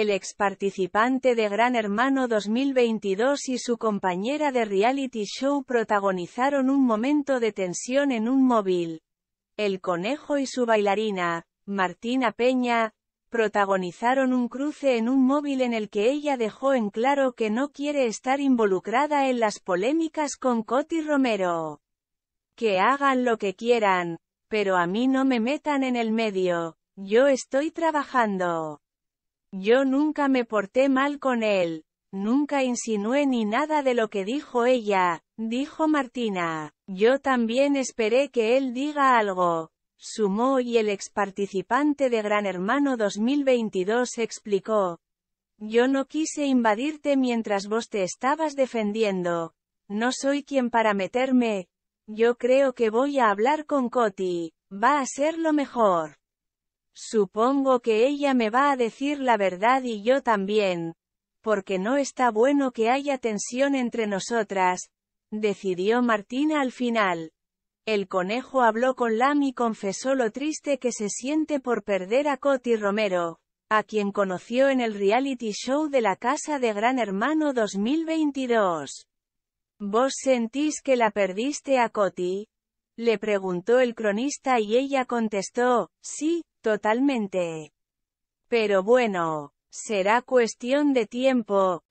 el ex participante de Gran Hermano 2022 y su compañera de reality show protagonizaron un momento de tensión en un móvil. El conejo y su bailarina, Martina Peña, protagonizaron un cruce en un móvil en el que ella dejó en claro que no quiere estar involucrada en las polémicas con Coti Romero. Que hagan lo que quieran, pero a mí no me metan en el medio, yo estoy trabajando. Yo nunca me porté mal con él. Nunca insinué ni nada de lo que dijo ella, dijo Martina. Yo también esperé que él diga algo. Sumó y el ex participante de Gran Hermano 2022 explicó. Yo no quise invadirte mientras vos te estabas defendiendo. No soy quien para meterme. Yo creo que voy a hablar con Coti. Va a ser lo mejor. Supongo que ella me va a decir la verdad y yo también, porque no está bueno que haya tensión entre nosotras, decidió Martina al final. El conejo habló con Lam y confesó lo triste que se siente por perder a Coti Romero, a quien conoció en el reality show de la Casa de Gran Hermano 2022. ¿Vos sentís que la perdiste a Coti? Le preguntó el cronista y ella contestó, sí, Totalmente. Pero bueno, será cuestión de tiempo,